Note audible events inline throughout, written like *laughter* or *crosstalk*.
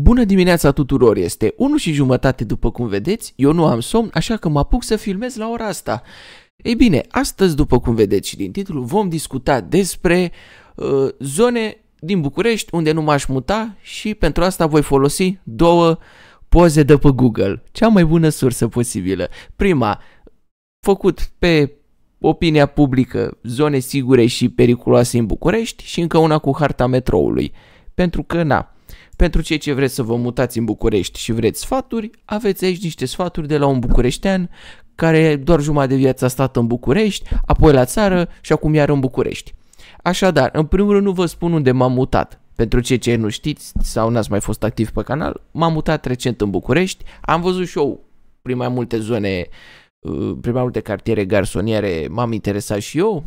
Bună dimineața tuturor, este 1 și jumătate după cum vedeți, eu nu am somn, așa că mă apuc să filmez la ora asta. Ei bine, astăzi, după cum vedeți și din titlu, vom discuta despre uh, zone din București unde nu m-aș muta și pentru asta voi folosi două poze de pe Google, cea mai bună sursă posibilă. Prima, făcut pe opinia publică, zone sigure și periculoase în București și încă una cu harta metroului, pentru că, na, pentru cei ce vreți să vă mutați în București și vreți sfaturi, aveți aici niște sfaturi de la un bucureștean care doar jumătate de viață a stat în București, apoi la țară și acum iar în București. Așadar, în primul rând nu vă spun unde m-am mutat. Pentru cei ce nu știți sau n-ați mai fost activ pe canal, m-am mutat recent în București, am văzut și eu prin mai multe zone, uh, prin mai multe cartiere garsoniere, m-am interesat și eu.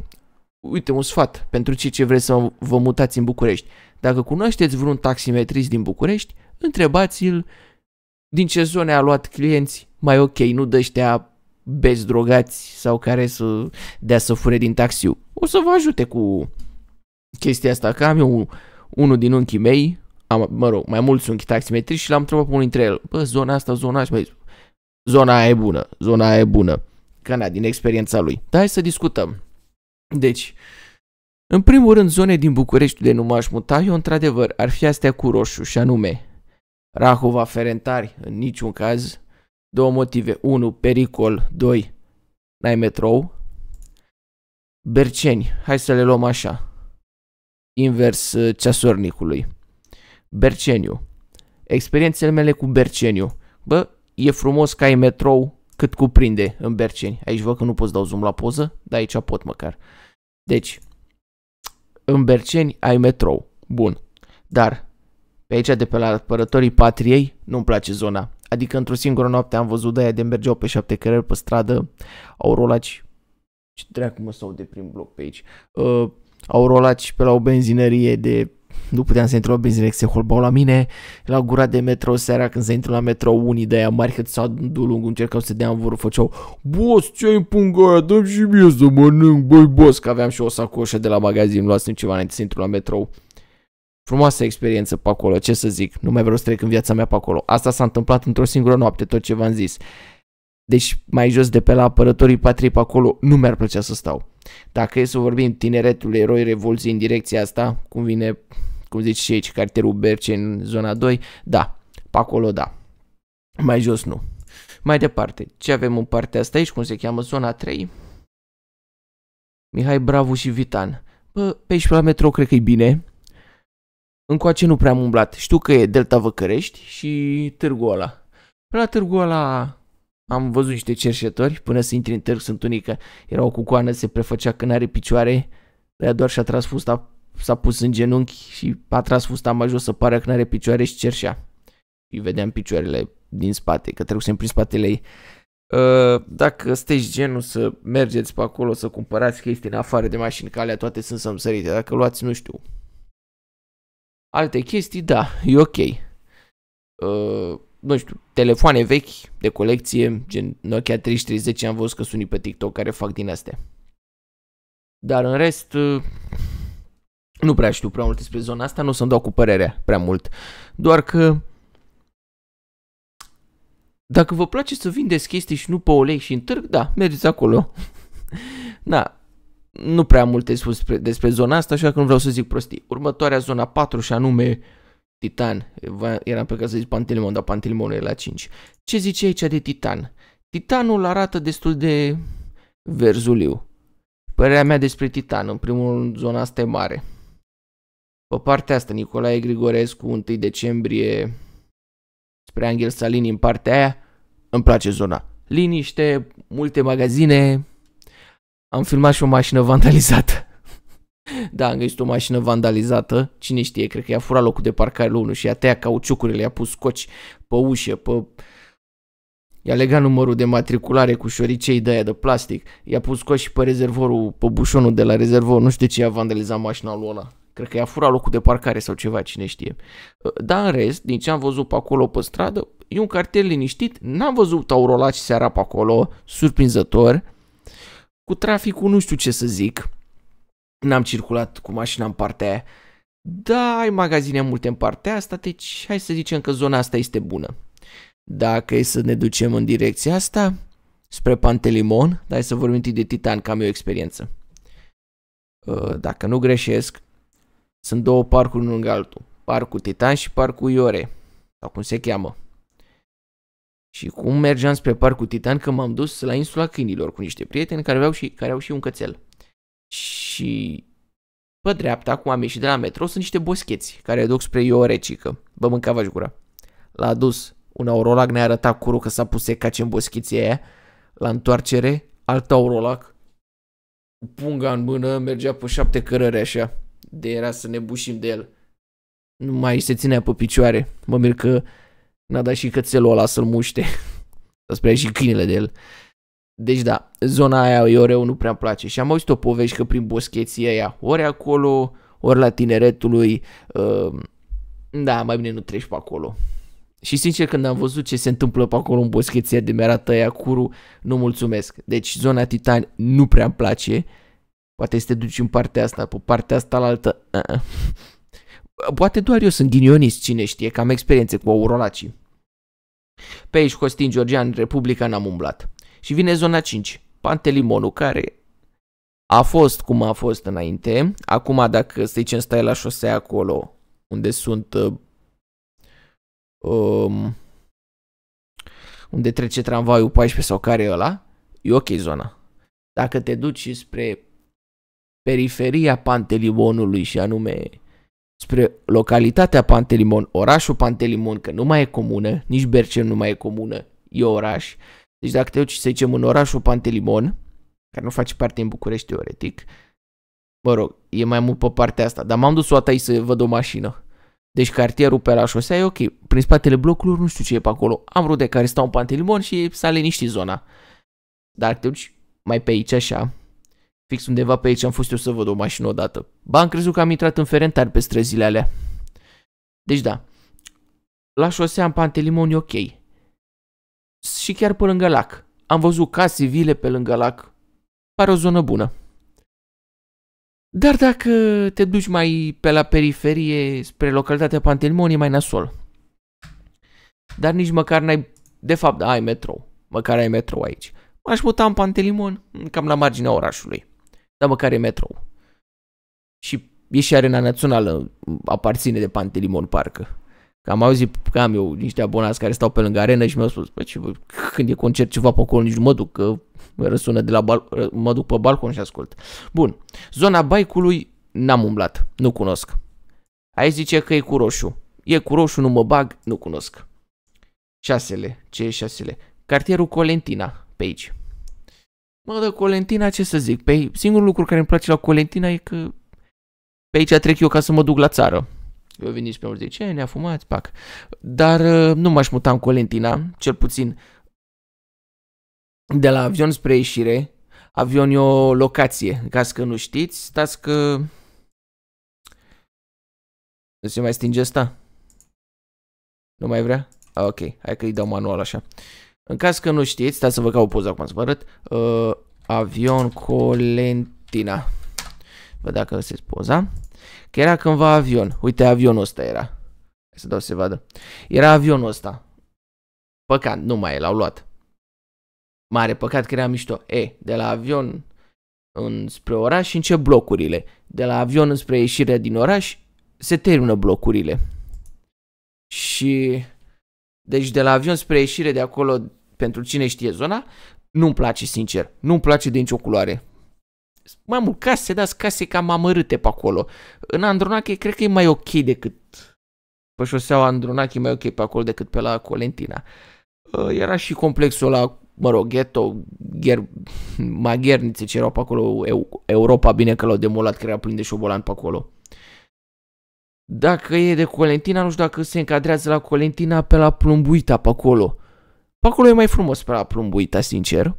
Uite, un sfat pentru cei ce vreți să vă mutați în București dacă cunoașteți vreun taximetrist din București, întrebați-l din ce zone a luat clienți mai ok, nu de ăștia bezi drogați sau care să dea să fure din taxiu. O să vă ajute cu chestia asta, că am eu unul din unchii mei, am, mă rog, mai mulți unchi taximetri și l-am întrebat pe unul dintre el, bă, zona asta, zona așa, mai zona aia e bună, zona aia e bună, că na, din experiența lui. Dar hai să discutăm. Deci, uh, în primul rând, zone din București de nu m-aș muta eu, într-adevăr, ar fi astea cu roșu, și anume Rahova Ferentari, în niciun caz. Două motive. 1. Pericol. 2. N-ai metrou. Berceni. Hai să le luăm așa. Invers uh, ceasornicului. Berceniu. Experiențele mele cu Berceniu. Bă, e frumos că ai metrou cât cuprinde în Berceni. Aici văd că nu pot să dau zoom la poză, dar aici pot măcar. Deci, în Berceni ai metrou. Bun. Dar pe aici de pe la Părătorii patriei nu-mi place zona. Adică într-o singură noapte am văzut de aia de mergeau pe șapte cărări pe stradă, au rolat și... Ce dracu mă s-au de prin bloc pe aici? Uh, au rolat și pe la o benzinărie de nu puteam să intru la benzinec, se holbau la mine, la gura de metro seara când se intru la metro unii de aia mari cât s-au lung, încercau să dea în vorul, făceau Boss, ce ai punga aia, dă și mie să mănânc, băi boss, că aveam și o sacoșă de la magazin, luasem ceva înainte să intru la metrou. Frumoasă experiență pe acolo, ce să zic, nu mai vreau să trec în viața mea pe acolo. Asta s-a întâmplat într-o singură noapte, tot ce v-am zis. Deci mai jos de pe la apărătorii patriei pe acolo nu mi-ar plăcea să stau. Dacă e să vorbim tineretul eroi revoluției în direcția asta, cum vine, cum zici și aici, cartierul Berce în zona 2, da, pe acolo da. Mai jos nu. Mai departe, ce avem în partea asta aici, cum se cheamă, zona 3? Mihai Bravu și Vitan. Bă, pe aici pe la metro cred că e bine. Încoace nu prea am umblat. Știu că e Delta Văcărești și târgu ăla. Pe la târgu ăla am văzut niște cerșetori, până să intri în târg sunt unii că era o cucoană, se prefăcea că n-are picioare, ea doar și-a tras fusta, s-a pus în genunchi și a tras fusta mai jos să pară că n-are picioare și cerșea. Îi vedeam picioarele din spate, că trecusem prin spatele ei. Uh, dacă stai genul să mergeți pe acolo să cumpărați chestii în afară de mașini, calea toate sunt sămsărite, dacă luați, nu știu, alte chestii, da, e ok. Uh, nu știu, telefoane vechi de colecție, gen Nokia 3310, am văzut că sunt pe TikTok care fac din astea. Dar în rest, uh, nu prea știu prea mult despre zona asta, nu o să-mi dau cu părerea prea mult. Doar că dacă vă place să vindeți chestii și nu pe olei și în târg, da, mergeți acolo. da, *laughs* nu prea multe spus despre, despre zona asta, așa că nu vreau să zic prostii. Următoarea zona 4 și anume Titan. Eram pe care să zic Pantelimon, dar Pantelimon e la 5. Ce zice aici de Titan? Titanul arată destul de verzuliu. Părerea mea despre Titan, în primul rând, zona asta e mare. Pe partea asta, Nicolae Grigorescu, 1 decembrie, spre Angel Salini, în partea aia, îmi place zona. Liniște, multe magazine, am filmat și o mașină vandalizată. Da, am găsit o mașină vandalizată, cine știe, cred că i-a furat locul de parcare la unul și i-a tăiat cauciucurile, i-a pus scoci pe ușă, pe... I-a legat numărul de matriculare cu șoricei de aia de plastic, i-a pus scoci pe rezervorul, pe bușonul de la rezervor, nu știu de ce i-a vandalizat mașina lui ăla. Cred că i-a furat locul de parcare sau ceva, cine știe. Dar în rest, din ce am văzut pe acolo pe stradă, e un cartier liniștit, n-am văzut taurolaci seara pe acolo, surprinzător, cu traficul nu știu ce să zic, n-am circulat cu mașina în partea aia. Da, ai magazine multe în partea asta, deci hai să zicem că zona asta este bună. Dacă e să ne ducem în direcția asta, spre Pantelimon, dai hai să vorbim de Titan, că am eu experiență. Uh, dacă nu greșesc, sunt două parcuri unul lângă altul. Parcul Titan și Parcul Iore, sau cum se cheamă. Și cum mergeam spre Parcul Titan, că m-am dus la insula câinilor cu niște prieteni care aveau și, care au și un cățel. Și pe dreapta, cum am ieșit de la metro, sunt niște boscheți care duc spre Iorecică. Bă, mâncava gura. L-a dus Un aurolac ne-a arătat curu că s-a pus secaci în boscheții aia. La întoarcere, alt aurolac cu punga în mână mergea pe șapte cărări așa. De era să ne bușim de el. Nu mai se ținea pe picioare. Mă mir că n-a dat și cățelul ăla să-l muște. Să *laughs* spre și câinele de el. Deci da, zona aia Ioreu nu prea-mi place și am auzit o povești că prin boscheții aia ori acolo, ori la tineretului, uh, da, mai bine nu treci pe acolo. Și sincer când am văzut ce se întâmplă pe acolo în boscheția de mi arată ea curu, nu mulțumesc. Deci zona Titan nu prea mi place. Poate să te duci în partea asta, pe partea asta la altă. Uh-uh. Poate doar eu sunt ghinionist, cine știe, că am experiențe cu aurolacii. Pe aici Costin Georgian, Republica n-am umblat și vine zona 5, Pantelimonul, care a fost cum a fost înainte. Acum, dacă să zicem, stai la șosea acolo, unde sunt... Uh, um, unde trece tramvaiul 14 sau care e ăla, e ok zona. Dacă te duci spre periferia Pantelimonului și anume spre localitatea Pantelimon, orașul Pantelimon, că nu mai e comună, nici Bercem nu mai e comună, e oraș, deci dacă te duci, să zicem, în orașul Pantelimon, care nu face parte din București teoretic, mă rog, e mai mult pe partea asta, dar m-am dus o aici să văd o mașină. Deci cartierul pe la șosea e ok, prin spatele blocurilor nu știu ce e pe acolo. Am rude care stau în Pantelimon și s-a liniștit zona. Dar te duci mai pe aici așa, fix undeva pe aici am fost eu să văd o mașină odată. Ba, am crezut că am intrat în ferentar pe străzile alea. Deci da, la șosea în Pantelimon e ok și chiar pe lângă lac. Am văzut case, vile pe lângă lac. Pare o zonă bună. Dar dacă te duci mai pe la periferie, spre localitatea Pantelmon, e mai nasol. Dar nici măcar n-ai... De fapt, da, ai metrou. Măcar ai metrou aici. M-aș muta în Pantelimon, cam la marginea orașului. Dar măcar e metrou. Și e și arena națională, aparține de Pantelimon, parcă. Că am auzit că am eu niște abonați care stau pe lângă arenă și mi-au spus, păi, ce, când e concert ceva pe acolo, nici nu mă duc, că răsună de la bal- mă duc pe balcon și ascult. Bun, zona baicului n-am umblat, nu cunosc. Aici zice că e cu roșu. E cu roșu, nu mă bag, nu cunosc. Șasele, ce e șasele? Cartierul Colentina, pe aici. Mă, de Colentina, ce să zic? Pe păi, singurul lucru care îmi place la Colentina e că pe aici trec eu ca să mă duc la țară eu vin nici pe 10 ani, ne-a fumat, pac. Dar uh, nu m-aș muta în Colentina, cel puțin de la avion spre ieșire. Avion e o locație, în caz că nu știți, stați că... Nu se mai stinge asta? Nu mai vrea? A, ok, hai că îi dau manual așa. În caz că nu știți, stați să vă caut poza acum să vă arăt. Uh, avion Colentina. Văd dacă găsesc poza. Că era cândva avion. Uite, avionul ăsta era. Hai să dau să se vadă. Era avionul ăsta. Păcat, nu mai l-au luat. Mare păcat că era mișto. E, de la avion înspre oraș și încep blocurile. De la avion înspre ieșirea din oraș se termină blocurile. Și deci de la avion spre ieșire de acolo, pentru cine știe zona, nu-mi place sincer. Nu-mi place de nicio culoare mai mult case, dar case cam amărâte pe acolo. În Andronache cred că e mai ok decât pe șoseaua Andronache e mai ok pe acolo decât pe la Colentina. Uh, era și complexul la mă rog, ghetto, gher, *laughs* maghernițe ce erau pe acolo, Europa, bine că l-au demolat, că era plin de șobolan pe acolo. Dacă e de Colentina, nu știu dacă se încadrează la Colentina pe la Plumbuita, pe acolo. Pe acolo e mai frumos pe la Plumbuita, sincer.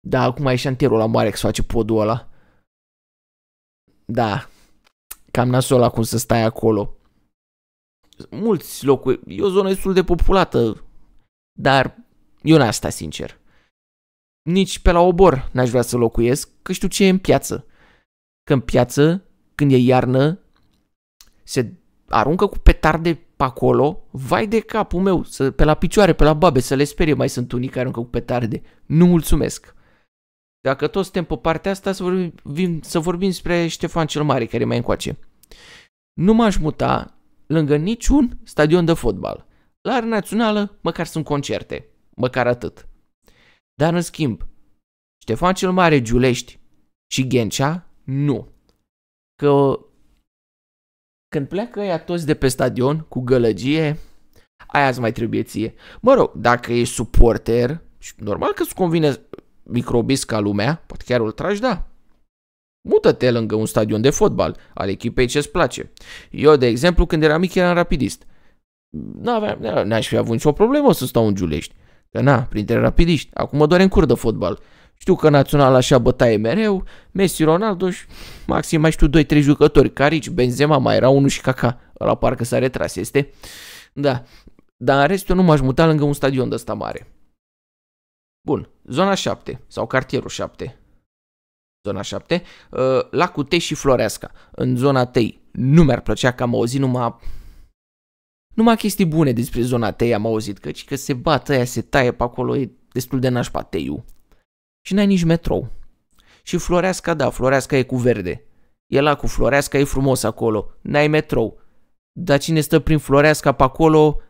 Da, acum e șantierul la mare că se face podul ăla da, cam nasol acum să stai acolo. Mulți locuri, e o zonă destul de populată, dar eu n-aș sta sincer. Nici pe la obor n-aș vrea să locuiesc, că știu ce e în piață. Că în piață, când e iarnă, se aruncă cu petarde pe acolo, vai de capul meu, să, pe la picioare, pe la babe, să le sperie, mai sunt unii care aruncă cu petarde. Nu mulțumesc. Dacă toți suntem pe partea asta, să vorbim, să vorbim despre Ștefan cel Mare, care mai încoace. Nu m-aș muta lângă niciun stadion de fotbal. La Arena Națională, măcar sunt concerte. Măcar atât. Dar, în schimb, Ștefan cel Mare, Giulești și Ghencea, nu. Că când pleacă ea toți de pe stadion cu gălăgie, aia îți mai trebuie ție. Mă rog, dacă ești suporter, normal că îți convine microbist ca lumea, poate chiar îl tragi, da. Mută-te lângă un stadion de fotbal, al echipei ce-ți place. Eu, de exemplu, când eram mic, eram rapidist. n n-aș fi avut nicio problemă să stau în Giulești. Că na, printre rapidiști, acum mă doare în curdă fotbal. Știu că național așa bătaie mereu, Messi, Ronaldo și maxim mai știu 2-3 jucători. Carici, Benzema, mai era unul și Caca. La parcă s-a retras, este? Da. Dar în rest eu nu m-aș muta lângă un stadion de ăsta mare. Bun, zona 7 sau cartierul 7. Zona 7, uh, la Cutei și Floreasca. În zona Tei nu mi-ar plăcea că am auzit numai numai chestii bune despre zona Tei am auzit, căci că se bat aia, se taie pe acolo, e destul de nașpa Teiu. Și n-ai nici metrou. Și Floreasca, da, Floreasca e cu verde. E la cu Floreasca, e frumos acolo, n-ai metrou. Dar cine stă prin Floreasca pe acolo,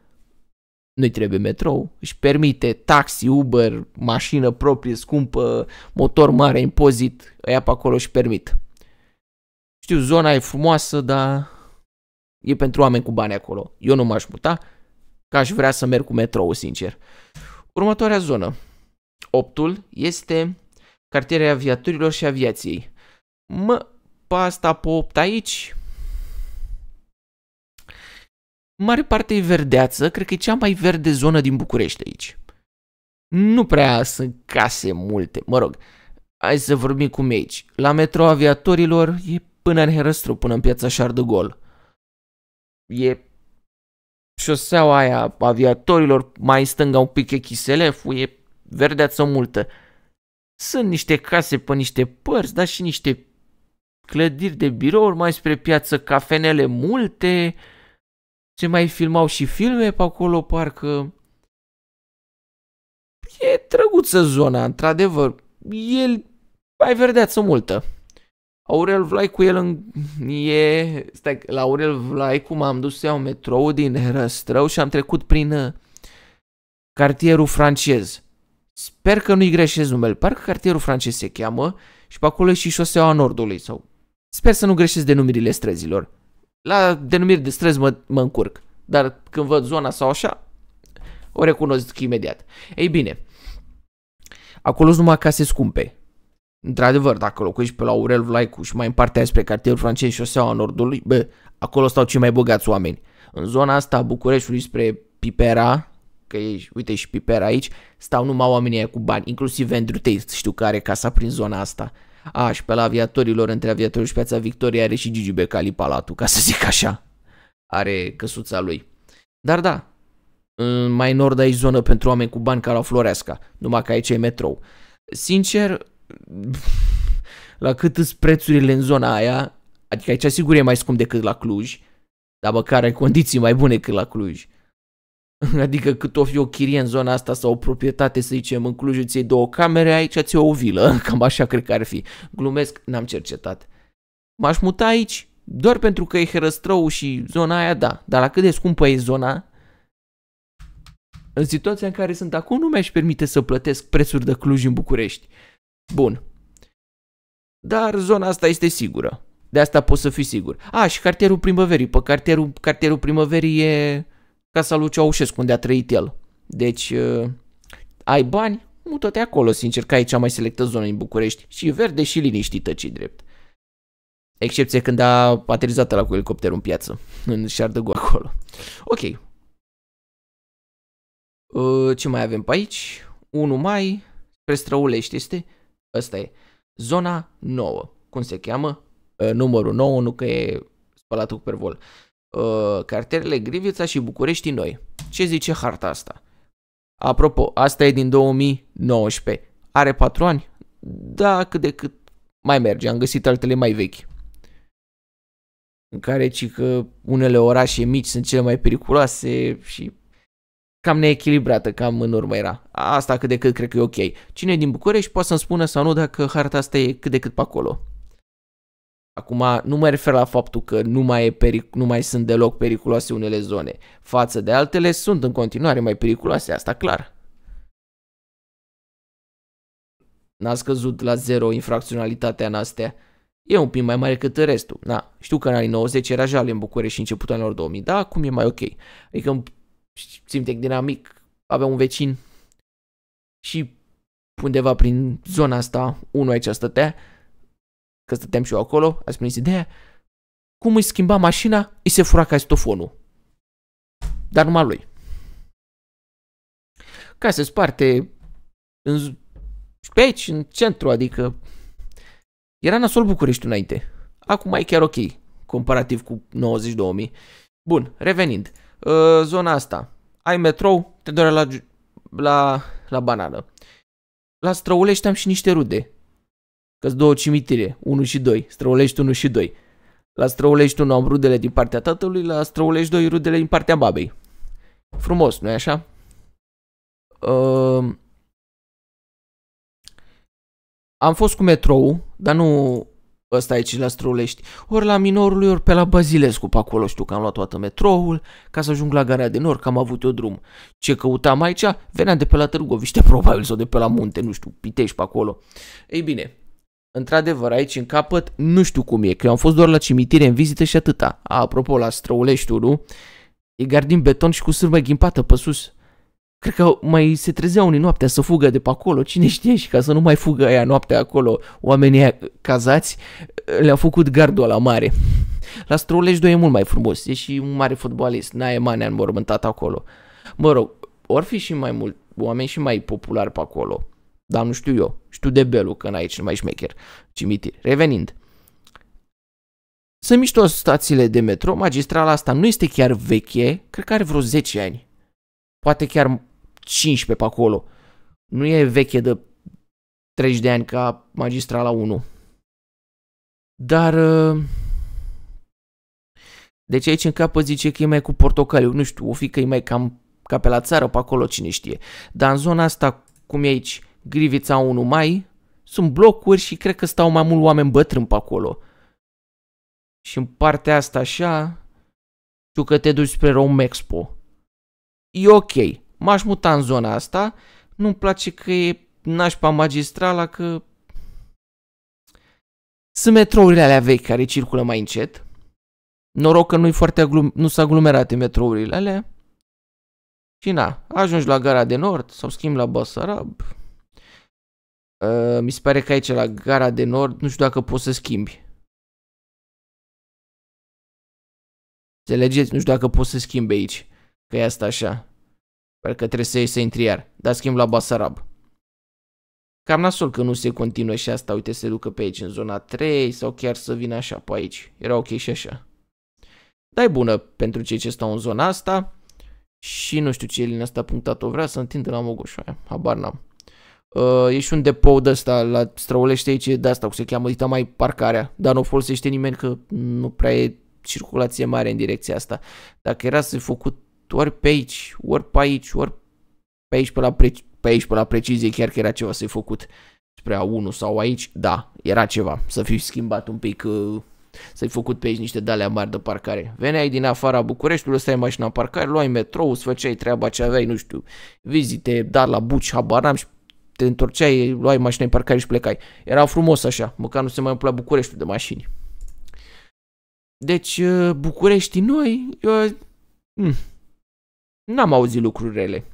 nu-i trebuie metrou, își permite taxi, Uber, mașină proprie, scumpă, motor mare, impozit, ăia pe acolo își permit. Știu, zona e frumoasă, dar e pentru oameni cu bani acolo. Eu nu m-aș muta, că aș vrea să merg cu metrou, sincer. Următoarea zonă, optul, este cartierea aviaturilor și aviației. Mă, pasta pe opt aici, mare parte e verdeață, cred că e cea mai verde zonă din București aici. Nu prea sunt case multe, mă rog, hai să vorbim cum e aici. La metro aviatorilor e până în Herăstru, până în piața Charles de Gaulle. E șoseaua aia aviatorilor, mai stânga un pic Echiselef, e verdeață multă. Sunt niște case pe niște părți, dar și niște clădiri de birouri, mai spre piață cafenele multe, uh, se mai filmau și filme pe acolo, parcă... E drăguță zona, într-adevăr. El mai verdeață multă. Aurel Vlai cu el în... e... Stai, la Aurel Vlai cum am dus să iau metrou din Răstrău și am trecut prin uh, cartierul francez. Sper că nu-i greșesc numele. Parcă cartierul francez se cheamă și pe acolo e și șoseaua Nordului sau... Sper să nu greșesc denumirile străzilor. La denumiri de străzi mă, mă încurc, dar când văd zona sau așa, o recunosc imediat. Ei bine, acolo sunt numai case scumpe. Într-adevăr, dacă locuiești pe la Aurel Vlaicu și mai în partea spre cartierul francez și Șoseaua Nordului, bă, acolo stau cei mai bogați oameni. În zona asta a Bucureștiului spre Pipera, că e, uite și Pipera aici, stau numai oamenii cu bani, inclusiv Andrew Tate, știu care casa prin zona asta. A, și pe la aviatorilor, între aviatori și piața Victoria are și Gigi Becali palatul, ca să zic așa. Are căsuța lui. Dar da, mai nord ai zonă pentru oameni cu bani ca la Floreasca, numai că aici e metrou. Sincer, la cât îți prețurile în zona aia, adică aici sigur e mai scump decât la Cluj, dar măcar ai condiții mai bune decât la Cluj. *laughs* Adică cât o fi o chirie în zona asta sau o proprietate, să zicem, în Cluj îți iei două camere, aici ți o vilă, *laughs* cam așa cred că ar fi. Glumesc, n-am cercetat. M-aș muta aici doar pentru că e Herăstrău și zona aia, da, dar la cât de scumpă e zona, în situația în care sunt acum nu mi-aș permite să plătesc prețuri de Cluj în București. Bun. Dar zona asta este sigură. De asta poți să fii sigur. A, și cartierul primăverii. Pe păi cartierul, cartierul primăverii e casa lui Ceaușescu, unde a trăit el. Deci, uh, ai bani, mută-te acolo, sincer, că e cea mai selectă zonă în București. Și verde și liniștită, ci drept. Excepție când a aterizat la cu elicopterul în piață, în Șardăgu acolo. Ok. Uh, ce mai avem pe aici? 1 mai, spre Străulești este, Asta e, zona 9. Cum se cheamă? Uh, numărul 9, nu că e spălatul cu pervol uh, cartierele Grivița și București Noi. Ce zice harta asta? Apropo, asta e din 2019. Are 4 ani? Da, cât de cât mai merge. Am găsit altele mai vechi. În care ci că unele orașe mici sunt cele mai periculoase și cam neechilibrată, cam în urmă era. Asta cât de cât cred că e ok. Cine din București poate să-mi spună sau nu dacă harta asta e cât de cât pe acolo. Acum nu mă refer la faptul că nu mai, e peric- nu mai sunt deloc periculoase unele zone. Față de altele sunt în continuare mai periculoase, asta clar. N-a scăzut la zero infracționalitatea în astea. E un pic mai mare cât restul. Na, știu că în anii 90 era jale în București și începutul anilor 2000, dar acum e mai ok. Adică simte că dinamic avea un vecin și undeva prin zona asta, unul aici stătea, că stăteam și eu acolo, a prins ideea, cum îi schimba mașina, îi se fura castofonul. Dar numai lui. Ca se sparte în, pe aici, în centru, adică era nasol București înainte. Acum e chiar ok, comparativ cu 92.000. Bun, revenind. Ă, zona asta. Ai metrou, te doare la, la, la banană. La Străulești am și niște rude că două cimitire, 1 și 2, Străulești 1 și 2. La Străulești 1 am rudele din partea tatălui, la Străulești 2 rudele din partea babei. Frumos, nu-i așa? Uh, am fost cu metrou, dar nu ăsta aici la Străulești, ori la Minorului, ori pe la Bazilescu, pe acolo știu că am luat toată metroul, ca să ajung la Garea de Nord, că am avut eu drum. Ce căutam aici? Veneam de pe la Târgoviște, *laughs* probabil, sau de pe la Munte, nu știu, Pitești pe acolo. Ei bine, Într-adevăr, aici în capăt nu știu cum e, că eu am fost doar la cimitire în vizită și atâta. A, apropo, la Străuleștiul, nu? E gardin beton și cu sârmă ghimpată pe sus. Cred că mai se trezeau unii noaptea să fugă de pe acolo, cine știe și ca să nu mai fugă aia noaptea acolo, oamenii aia cazați le-au făcut gardul la mare. La Străulești 2 e mult mai frumos, e și un mare fotbalist, Nae Mane a înmormântat acolo. Mă rog, or fi și mai mult oameni și mai populari pe acolo. Dar nu știu eu. Știu de Belu că n-ai aici numai șmecher. Cimitir. Revenind. Sunt mișto stațiile de metro. Magistrala asta nu este chiar veche. Cred că are vreo 10 ani. Poate chiar 15 pe acolo. Nu e veche de 30 de ani ca magistrala 1. Dar... Deci aici în capă zice că e mai cu portocaliu. Nu știu, o fi că e mai cam ca pe la țară, pe acolo, cine știe. Dar în zona asta, cum e aici, Grivița 1 mai, sunt blocuri și cred că stau mai mult oameni bătrâni pe acolo. Și în partea asta așa, știu că te duci spre Rome Expo. E ok, m-aș muta în zona asta, nu-mi place că e nașpa magistrala, că... Sunt metrourile alea vechi care circulă mai încet. Noroc că nu, foarte aglum- nu sunt aglomerate metrourile alea. Și na, ajungi la gara de nord sau schimbi la Basarab, Uh, mi se pare că aici la gara de nord, nu știu dacă poți să schimbi. Înțelegeți? Nu știu dacă poți să schimbi aici. Că e asta așa. că trebuie să iei să intri iar. Dar schimb la Basarab. Cam nasol că nu se continuă și asta, uite, se ducă pe aici în zona 3 sau chiar să vină așa pe aici. Era ok și așa. Dai bună pentru cei ce stau în zona asta și nu știu ce e linia asta punctat-o vrea să întindă la mogoșoaia. Habar n-am. Uh, e și un depou de ăsta la Străulește aici, de asta cum se cheamă, dita mai parcarea, dar nu o folosește nimeni că nu prea e circulație mare în direcția asta. Dacă era să făcut ori pe aici, ori pe aici, ori pe aici pe la, pre- pe aici, pe la precizie, chiar că era ceva să-i făcut spre A1 sau aici, da, era ceva, să fi schimbat un pic, uh, să-i făcut pe aici niște dalea mari de parcare. Veneai din afara Bucureștiului, stai mașina în parcare, luai metrou, îți făceai treaba ce aveai, nu știu, vizite, dar la buci, habar n-am și te întorceai, luai mașina în parcare și plecai. Era frumos așa, măcar nu se mai umplea Bucureștiul de mașini. Deci, uh, București noi, eu, mm, n-am auzit lucruri rele.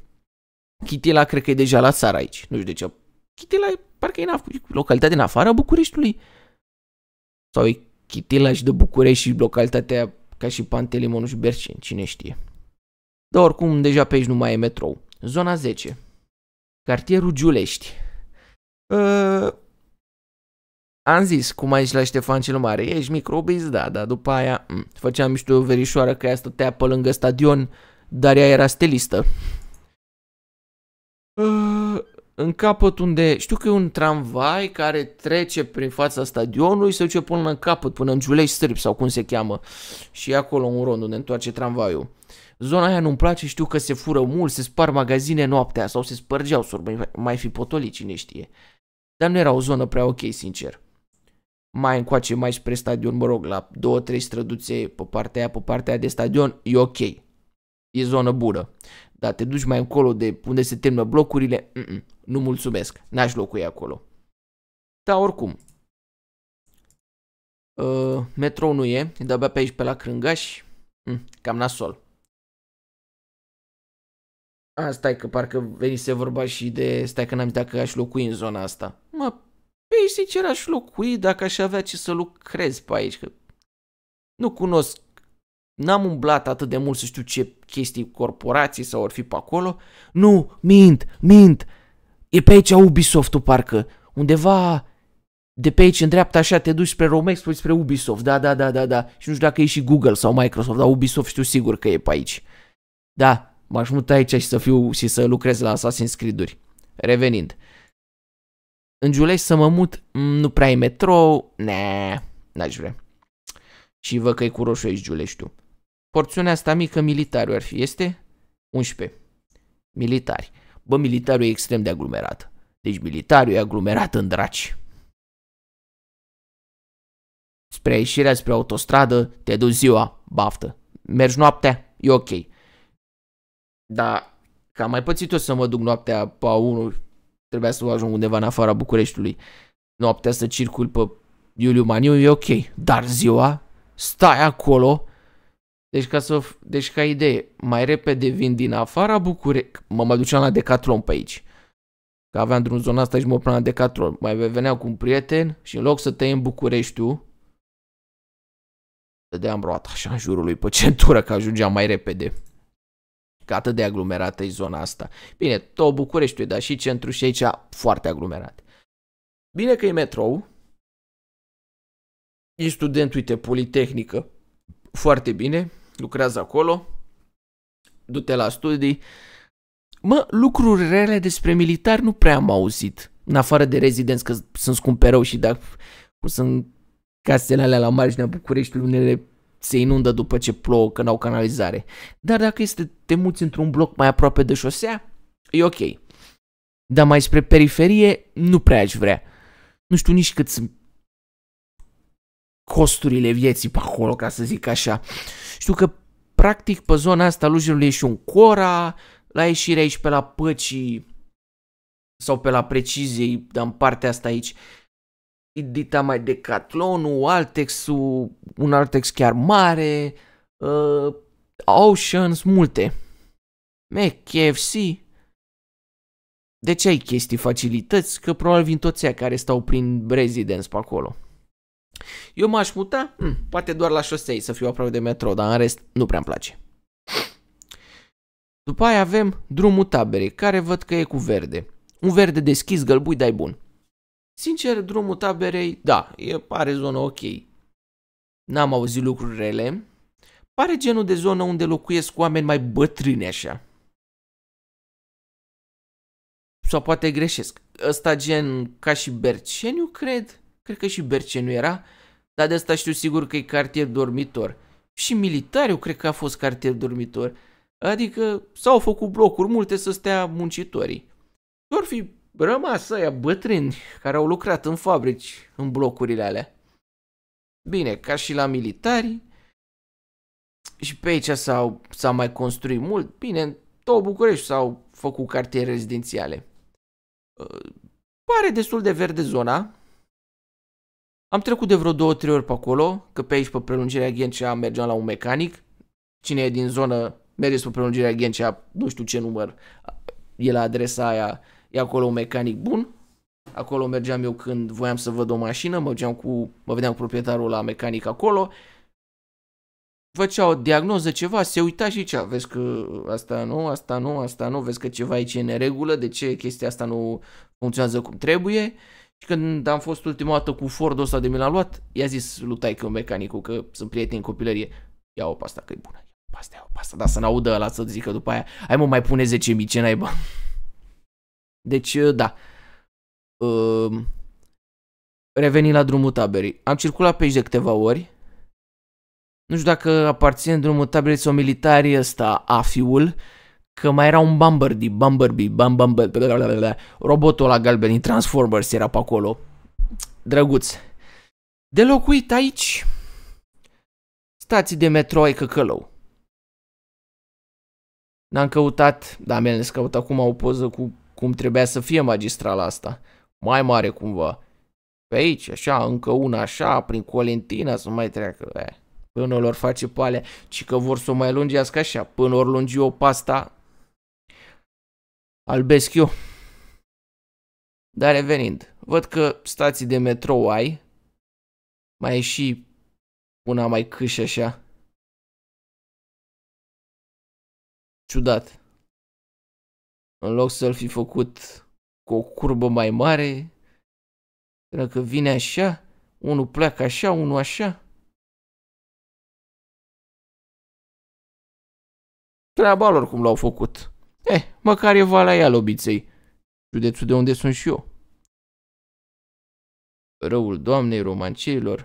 Chitila cred că e deja la țară aici, nu știu de ce. Chitila e, parcă e în af- localitatea în afara Bucureștiului. Sau e Chitila și de București și localitatea ca și Pantelimon și Berceni, cine știe. Dar oricum, deja pe aici nu mai e metrou. Zona 10 cartierul Giulești. Uh, am zis, cum ai zis la Ștefan cel Mare, ești microbiz, da, dar după aia m- mm, făceam mișto o verișoară că ea stătea pe lângă stadion, dar ea era stelistă. Uh, în capăt unde, știu că e un tramvai care trece prin fața stadionului, se duce până în capăt, până în Giulești Sârbi sau cum se cheamă. Și e acolo un rond unde întoarce tramvaiul zona aia nu-mi place, știu că se fură mult, se spar magazine noaptea sau se spărgeau surbe, mai fi potoli, cine știe. Dar nu era o zonă prea ok, sincer. Mai încoace, mai spre stadion, mă rog, la 2-3 străduțe pe partea aia, pe partea aia de stadion, e ok. E zonă bună. Dar te duci mai încolo de unde se termină blocurile, Mm-mm, nu mulțumesc, n-aș locui acolo. Dar oricum, Uh, metrou nu e, e de-abia pe aici pe la Crângaș, mm, cam nasol. A, ah, stai că parcă venise vorba și de... Stai că n-am zis dacă aș locui în zona asta. Mă, pe aici sincer aș locui dacă aș avea ce să lucrez pe aici. Că nu cunosc, n-am umblat atât de mult să știu ce chestii corporații sau ori fi pe acolo. Nu, mint, mint, e pe aici Ubisoft-ul parcă, undeva de pe aici în dreapta așa te duci spre Romex, spre Ubisoft, da, da, da, da, da. Și nu știu dacă e și Google sau Microsoft, dar Ubisoft știu sigur că e pe aici. Da, m-aș muta aici și să fiu și să lucrez la Assassin's Creed-uri. Revenind. În Giulești să mă mut, mm, nu prea e metrou, ne, n-aș vrea. Și vă că e cu roșu aici Giuleștiu. Porțiunea asta mică militarul ar fi, este? 11. Militari. Bă, militarul e extrem de aglomerat. Deci militarul e aglomerat în draci. Spre ieșirea spre autostradă, te duci ziua, baftă. Mergi noaptea, e ok. Dar că am mai pățit o să mă duc noaptea pe A1, trebuia să ajung undeva în afara Bucureștiului. Noaptea să circul pe Iuliu Maniu e ok, dar ziua stai acolo. Deci ca, să, deci ca idee, mai repede vin din afara București, mă mă duceam la Decathlon pe aici. Că aveam drum zona asta și mă opream la Decathlon. Mai veneau cu un prieten și în loc să tăiem Bucureștiul, dădeam roata așa în jurul lui pe centură că ajungeam mai repede că atât de aglomerată e zona asta. Bine, tot Bucureștiul, dar și centru și aici foarte aglomerat. Bine că e metrou, e student, uite, Politehnică, foarte bine, lucrează acolo, du-te la studii. Mă, lucruri rele despre militari nu prea am auzit, în afară de rezidenți, că sunt rău și dacă sunt casele alea la marginea Bucureștiului, unele se inundă după ce plouă, că n-au canalizare. Dar dacă este te muți într-un bloc mai aproape de șosea, e ok. Dar mai spre periferie, nu prea aș vrea. Nu știu nici cât sunt costurile vieții pe acolo, ca să zic așa. Știu că practic pe zona asta Lujerului e și un Cora, la ieșire aici pe la Păcii sau pe la precizii, dar în partea asta aici edita mai Decathlon, altex un Altex chiar mare, uh, Oceans, multe. Mac, KFC. De ce ai chestii facilități? Că probabil vin toți aia care stau prin residence pe acolo. Eu m-aș muta, hmm, poate doar la șosei să fiu aproape de metro, dar în rest nu prea-mi place. După aia avem drumul taberei, care văd că e cu verde. Un verde deschis, gălbui, dai bun. Sincer, drumul taberei, da, e, pare zonă ok. N-am auzit lucruri rele. Pare genul de zonă unde locuiesc oameni mai bătrâni așa. Sau poate greșesc. Ăsta gen ca și Berceniu, cred. Cred că și Berceniu era. Dar de asta știu sigur că e cartier dormitor. Și militariu cred că a fost cartier dormitor. Adică s-au făcut blocuri multe să stea muncitorii. Doar fi rămas ăia bătrâni care au lucrat în fabrici, în blocurile alea. Bine, ca și la militari, și pe aici s-au, s-a mai construit mult. Bine, în tot București s-au făcut cartiere rezidențiale. Uh, pare destul de verde zona. Am trecut de vreo două, trei ori pe acolo, că pe aici pe prelungirea Ghencea mergeam la un mecanic. Cine e din zonă, mergeți pe prelungirea Ghencea, nu știu ce număr, e la adresa aia E acolo un mecanic bun. Acolo mergeam eu când voiam să văd o mașină, mergeam cu, mă vedeam cu proprietarul la mecanic acolo. Făcea o diagnoză, ceva, se uita și cea, vezi că asta nu, asta nu, asta nu, vezi că ceva aici e în regulă, de ce chestia asta nu funcționează cum trebuie. Și când am fost ultima dată cu Fordul ăsta de mi l-a luat, i-a zis lui taică mecanicul că sunt prieteni în copilărie, ia-o pe asta că e bună, ia-o pe asta, ia-o pe asta, dar să n-audă ăla să zică după aia, hai mă mai pune 10.000, ce naiba. Deci, uh, da. Um, reveni la drumul taberii. Am circulat pe aici de câteva ori. Nu știu dacă aparține drumul taberii sau militarii ăsta, afiul, că mai era un Bumblebee, Bumblebee, bam, bam, robotul ăla galben din Transformers era pe acolo. Drăguț. De locuit aici, stații de metro ai căcălău. N-am căutat, da, mi-am căutat acum o poză cu cum trebuia să fie magistrala asta. Mai mare cumva. Pe aici, așa, încă una așa, prin Colentina să mai treacă. Eh, până lor face palea, ci că vor să o mai lungească așa, până ori lungi o pasta. Albesc eu. Dar revenind, văd că stații de metrou ai, mai e și una mai câș așa. Ciudat. În loc să-l fi făcut cu o curbă mai mare, pentru că vine așa, unul pleacă așa, unul așa. Treaba lor cum l-au făcut. Eh, măcar e vala ea, Lobiței, județul de unde sunt și eu. Răul doamnei romancierilor,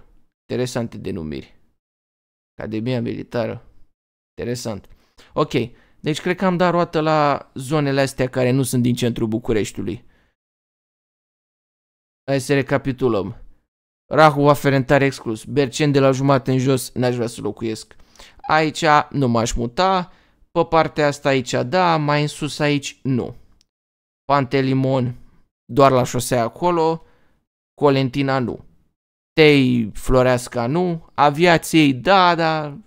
interesante denumiri. Academia Militară, interesant. Ok, deci cred că am dat roată la zonele astea care nu sunt din centrul Bucureștiului. Hai să recapitulăm. Rahu Ferentare exclus, Bercen de la jumate în jos, n-aș vrea să locuiesc. Aici nu m-aș muta, pe partea asta aici da, mai în sus aici nu. Pantelimon doar la șosea acolo, Colentina nu. Tei Floreasca nu, aviației da, dar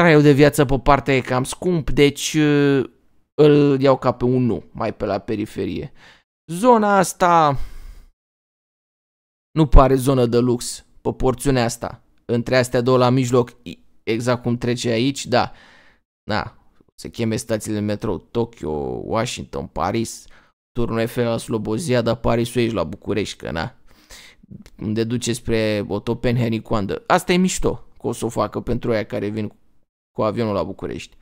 Traiul de viață pe partea e cam scump, deci uh, îl iau ca pe un nu, mai pe la periferie. Zona asta nu pare zonă de lux pe porțiunea asta. Între astea două la mijloc, exact cum trece aici, da. Da, se cheme stațiile de metrou Tokyo, Washington, Paris, turnul Eiffel la Slobozia, dar Parisul ești la București, că na. Unde duce spre Otopeni Henicoandă. Asta e mișto că o să o facă pentru aia care vin cu cu avionul la București.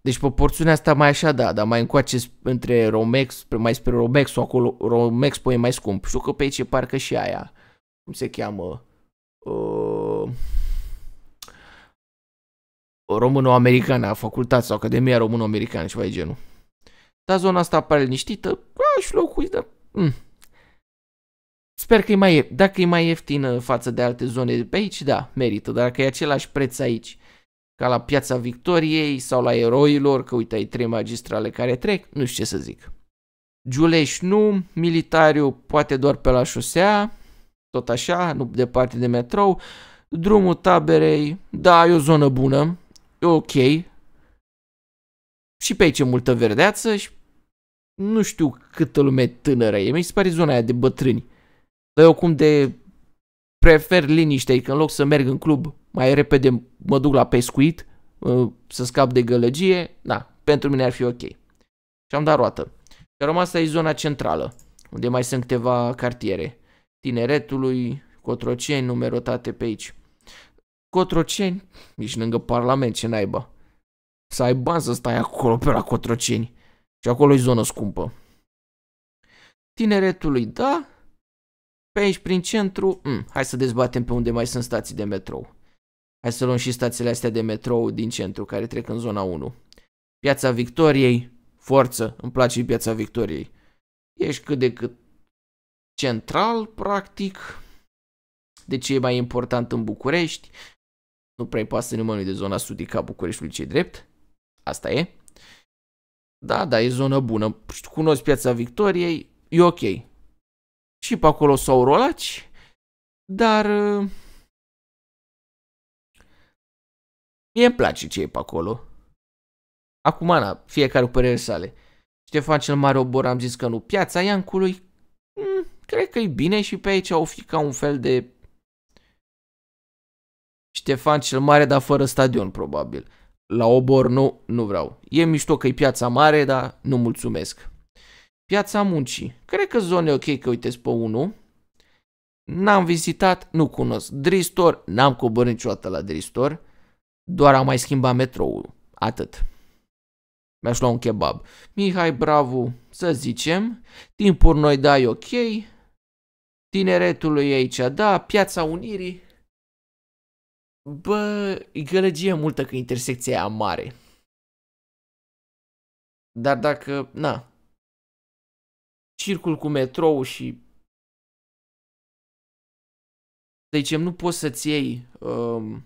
Deci pe porțiunea asta mai așa, da, dar mai încoace între Romex, mai spre sau acolo, pe e mai scump. Știu că pe aici e parcă și aia, cum se cheamă, uh, româno-americană, facultate sau Academia Româno-Americană, ceva de genul. Dar zona asta pare liniștită, aș locui, dar... Mm. Sper că e mai, ieftin. dacă e mai ieftină față de alte zone de pe aici, da, merită. Dacă e același preț aici, ca la Piața Victoriei sau la Eroilor, că uite, ai trei magistrale care trec, nu știu ce să zic. Giuleș nu, Militariu poate doar pe la șosea, tot așa, nu departe de metrou. Drumul taberei, da, e o zonă bună, e ok. Și pe aici e multă verdeață și nu știu câtă lume tânără e, mi se pare zona aia de bătrâni dar eu cum de prefer liniște, că adică în loc să merg în club, mai repede mă duc la pescuit, să scap de gălăgie, da, pentru mine ar fi ok. Și am dat roată. Și a rămas aici zona centrală, unde mai sunt câteva cartiere. Tineretului, Cotroceni, numerotate pe aici. Cotroceni? Nici lângă Parlament, ce naiba. Să ai bani să stai acolo pe la Cotroceni. Și acolo e zonă scumpă. Tineretului, da, pe aici, prin centru, mm, hai să dezbatem pe unde mai sunt stații de metrou. Hai să luăm și stațiile astea de metrou din centru, care trec în zona 1. Piața Victoriei, forță, îmi place Piața Victoriei. Ești cât de cât central, practic. De ce e mai important în București? Nu prea îi pasă nimănui de zona sudică a Bucureștiului, ce drept. Asta e. Da, da, e zonă bună. Cunosc Piața Victoriei, e ok. Și pe acolo s-au rolaci, dar... Uh, Mie îmi place ce e pe acolo. Acum, Ana, fiecare cu părere sale. Ștefan cel Mare Obor am zis că nu. Piața Iancului, mm, cred că e bine și pe aici o fi ca un fel de... Ștefan cel Mare, dar fără stadion, probabil. La Obor nu, nu vreau. E mișto că e piața mare, dar nu mulțumesc. Piața muncii. Cred că zone ok că uiteți pe unul. N-am vizitat, nu cunosc. Dristor, n-am coborât niciodată la Dristor. Doar am mai schimbat metroul. Atât. Mi-aș lua un kebab. Mihai Bravo, să zicem. Timpuri noi, da, e ok. Tineretului e aici, da. Piața Unirii. Bă, e gălăgie multă că intersecția e mare. Dar dacă, na, circul cu metrou și să deci, zicem, nu poți să-ți iei um,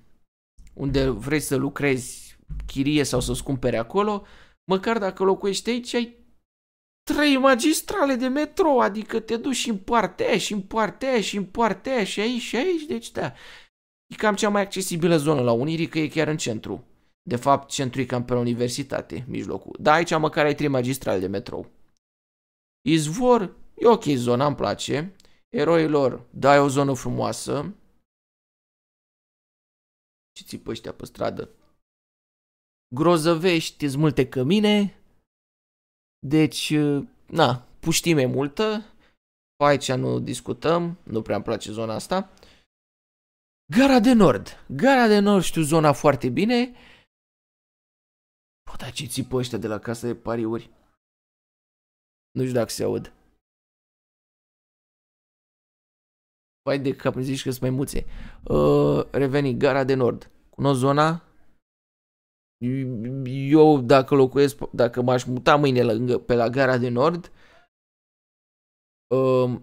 unde vrei să lucrezi chirie sau să-ți cumpere acolo, măcar dacă locuiești aici, ai trei magistrale de metrou, adică te duci și în partea aia, și în partea aia, și în partea aia, și aici, și aici, deci da. E cam cea mai accesibilă zonă la Unirii, că e chiar în centru. De fapt, centru e cam pe la universitate, mijlocul. Dar aici măcar ai trei magistrale de metrou. Izvor, e ok zona, îmi place. Eroilor, da, e o zonă frumoasă. Ce ții pe ăștia pe stradă? Grozăvești, sunt multe cămine. Deci, na, puștime multă. Pe aici nu discutăm, nu prea îmi place zona asta. Gara de Nord. Gara de Nord știu zona foarte bine. Bă, dar ce țipă ăștia de la casa de pariuri? Nu știu dacă se aud. Vai de cap, îmi zici că sunt mai mulți. Uh, reveni, Gara de Nord. Cunosc zona? Eu, dacă locuiesc, dacă m-aș muta mâine lângă, pe la Gara de Nord, uh,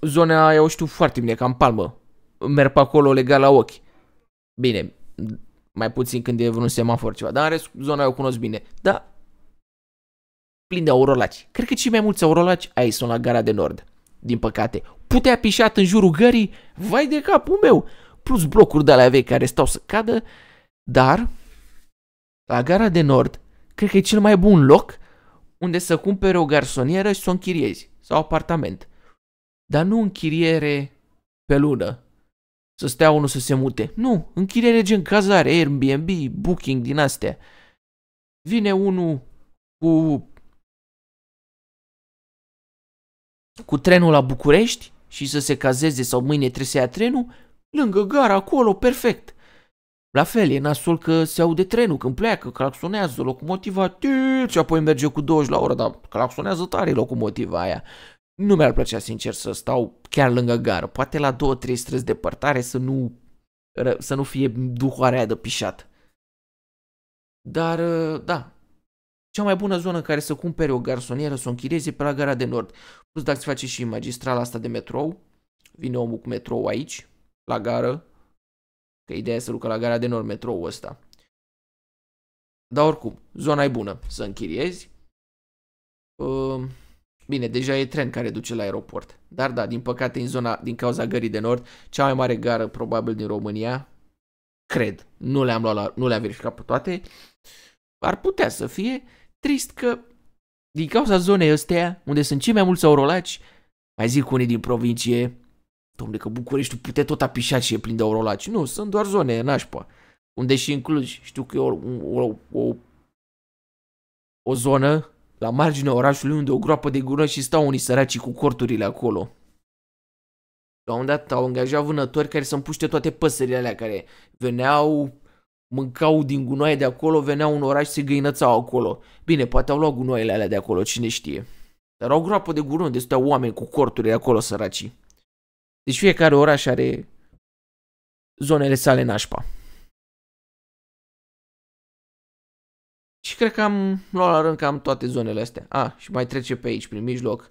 zona aia o știu foarte bine, cam palmă. Merg pe acolo legal la ochi. Bine, mai puțin când e vreun semafor ceva, dar în rest zona eu o cunosc bine. Da, plin de aurolaci. Cred că cei mai mulți aurolaci ai sunt la gara de nord. Din păcate, putea pișat în jurul gării, vai de capul meu, plus blocuri de alea vechi care stau să cadă, dar la gara de nord, cred că e cel mai bun loc unde să cumpere o garsonieră și să o închiriezi sau apartament. Dar nu închiriere pe lună, să stea unul să se mute. Nu, închiriere gen cazare, Airbnb, booking din astea. Vine unul cu cu trenul la București și să se cazeze sau mâine trebuie să ia trenul, lângă gara, acolo, perfect. La fel, e nasul că se aude trenul când pleacă, claxonează locomotiva tii, și apoi merge cu 20 la oră, dar claxonează tare locomotiva aia. Nu mi-ar plăcea, sincer, să stau chiar lângă gară, poate la 2-3 străzi departare să nu, să nu fie duhoarea de pișat. Dar, ă, da, cea mai bună zonă în care să cumpere o garsonieră, să o închirieze pe la gara de nord. Plus dacă se face și magistrala asta de metrou, vine omul cu metrou aici, la gară, că ideea e să lucă la gara de nord metrou ăsta. Dar oricum, zona e bună să închiriezi. Ehm, bine, deja e tren care duce la aeroport. Dar da, din păcate, în zona, din cauza gării de nord, cea mai mare gară probabil din România, cred, nu le-am luat la, nu le-am verificat pe toate, ar putea să fie, Trist că, din cauza zonei astea, unde sunt cei mai mulți aurolaci, mai zic unii din provincie, domnule că Bucureștiul pute tot apișa și e plin de aurolaci. Nu, sunt doar zone nașpa, unde și în Cluj, știu că e o, o, o, o zonă la marginea orașului unde o groapă de gunoi și stau unii săraci cu corturile acolo. La un dat au angajat vânători care să împuște toate păsările alea care veneau mâncau din gunoaie de acolo, veneau în oraș, se găinățau acolo. Bine, poate au luat gunoaiele alea de acolo, cine știe. Dar au groapă de gunoi, de stau oameni cu corturi acolo săraci. Deci fiecare oraș are zonele sale nașpa. Și cred că am luat la rând cam toate zonele astea. A, ah, și mai trece pe aici, prin mijloc.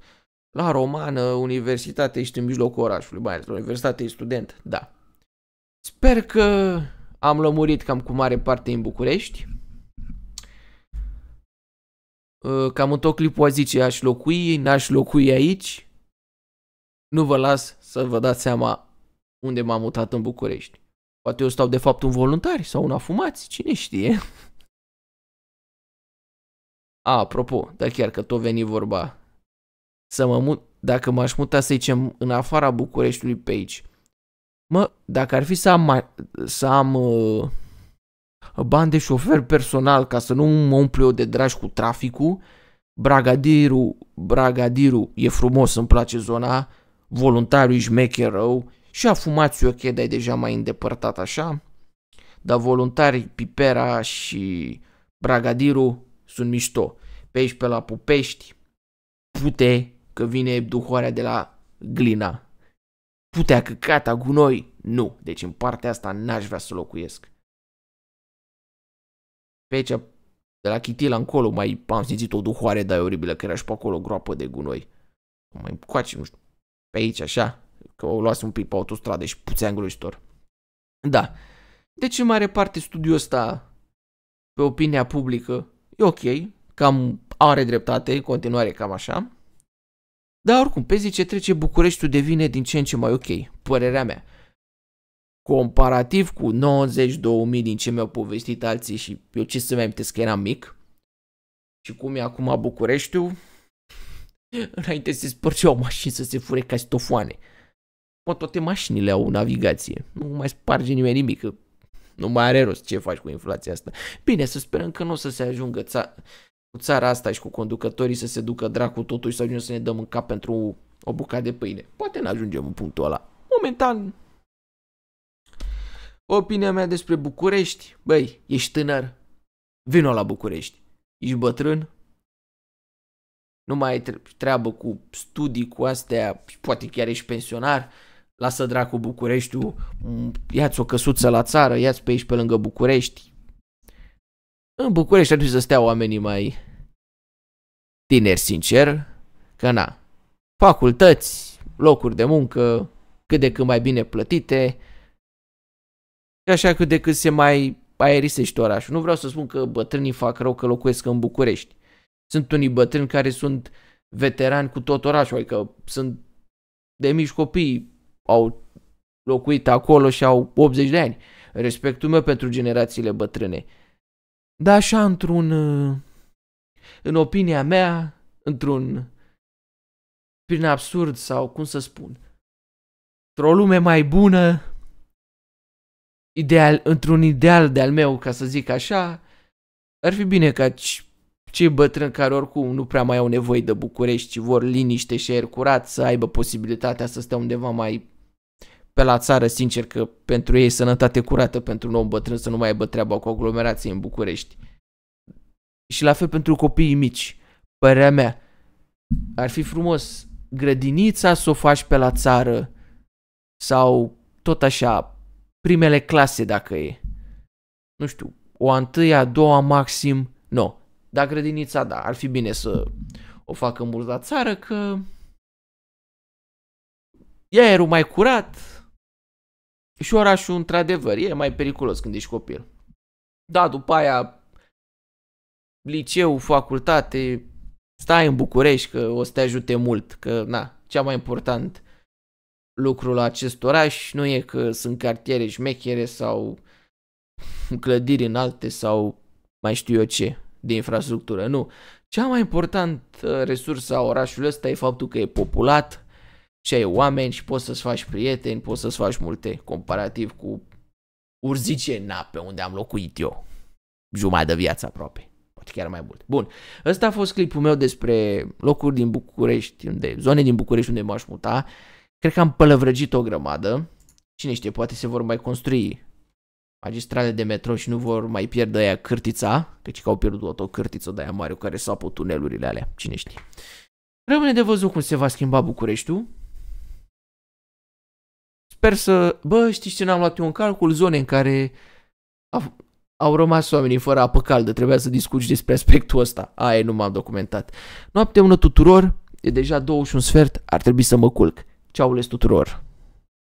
La Romană, universitate, ești în mijlocul orașului. Mai la universitate, ești student, da. Sper că am lămurit cam cu mare parte în București. Uh, cam în tot clipul a zice aș locui, n-aș locui aici. Nu vă las să vă dați seama unde m-am mutat în București. Poate eu stau de fapt un voluntar sau un afumați, cine știe. A, apropo, dar chiar că tot veni vorba să mă mut, dacă m-aș muta să zicem în afara Bucureștiului pe aici, Mă, dacă ar fi să am, să am uh, bani de șofer personal ca să nu mă umplu eu de dragi cu traficul, Bragadirul, Bragadirul e frumos, îmi place zona, voluntarul își șmecher rău și și ok, dar e deja mai îndepărtat așa, dar voluntarii Pipera și Bragadirul sunt mișto. Pe aici pe la Pupești, pute că vine duhoarea de la Glina putea căcata gunoi, nu, deci în partea asta n-aș vrea să locuiesc. Pe aici, de la Chitila încolo, mai am simțit o duhoare de oribilă, că era și pe acolo groapă de gunoi. Mai coace, nu știu, pe aici așa, că o luase un pic pe autostradă și puțea îngrozitor. Da, deci în mare parte studiul ăsta, pe opinia publică, e ok, cam are dreptate, continuare cam așa. Dar oricum, pe zi ce trece, Bucureștiul devine din ce în ce mai ok, părerea mea. Comparativ cu 92.000 din ce mi-au povestit alții și eu ce să-mi amintesc că eram mic și cum e acum Bucureștiul, *laughs* înainte se spărgeau mașini să se fure ca stofoane. Mă, toate mașinile au navigație. Nu mai sparge nimeni nimic. Nu mai are rost ce faci cu inflația asta. Bine, să sperăm că nu o să se ajungă ța- cu țara asta și cu conducătorii să se ducă dracu totuși să ajungem să ne dăm în cap pentru o bucată de pâine. Poate ne ajungem în punctul ăla. Momentan, opinia mea despre București, băi, ești tânăr, vino la București. Ești bătrân, nu mai ai treabă cu studii, cu astea, poate chiar ești pensionar, lasă dracu Bucureștiul, ia-ți o căsuță la țară, ia-ți pe aici pe lângă București, în București ar trebui să stea oamenii mai tineri, sincer, că na, facultăți, locuri de muncă, cât de cât mai bine plătite, și așa cât de cât se mai aerisește orașul. Nu vreau să spun că bătrânii fac rău că locuiesc în București. Sunt unii bătrâni care sunt veterani cu tot orașul, adică sunt de mici copii, au locuit acolo și au 80 de ani. Respectul meu pentru generațiile bătrâne. Dar așa într-un, uh, în opinia mea, într-un, prin absurd sau cum să spun, într-o lume mai bună, ideal, într-un ideal de-al meu, ca să zic așa, ar fi bine ca cei bătrâni care oricum nu prea mai au nevoie de București, ci vor liniște și aer curat, să aibă posibilitatea să stea undeva mai pe la țară, sincer, că pentru ei sănătate curată pentru un om bătrân să nu mai aibă treaba cu aglomerații în București. Și la fel pentru copiii mici, părerea mea, ar fi frumos grădinița să o faci pe la țară sau tot așa, primele clase dacă e. Nu știu, o a a doua maxim, nu. No. Dar grădinița, da, ar fi bine să o facă mult la țară că e aerul mai curat, și orașul, într-adevăr, e mai periculos când ești copil. Da, după aia, liceu, facultate, stai în București că o să te ajute mult, că, na, cea mai important lucru la acest oraș nu e că sunt cartiere șmechere sau clădiri înalte sau mai știu eu ce de infrastructură, nu. Cea mai importantă uh, resursă a orașului ăsta e faptul că e populat, și ai oameni și poți să-ți faci prieteni, poți să-ți faci multe, comparativ cu urzice na pe unde am locuit eu. Jumătate de viață aproape, poate chiar mai mult. Bun, ăsta a fost clipul meu despre locuri din București, unde, zone din București unde m-aș muta. Cred că am pălăvrăgit o grămadă. Cine știe, poate se vor mai construi magistrale de metro și nu vor mai pierde aia cârtița, căci că au pierdut o cârtiță de aia mare care care sapă tunelurile alea, cine știe. Rămâne de văzut cum se va schimba Bucureștiul. Sper să... Bă, știți ce n-am luat eu în calcul? Zone în care au, au rămas oamenii fără apă caldă. Trebuia să discuți despre aspectul ăsta. Aia nu m-am documentat. Noapte bună tuturor. E deja 21 sfert. Ar trebui să mă culc. Ceaules tuturor.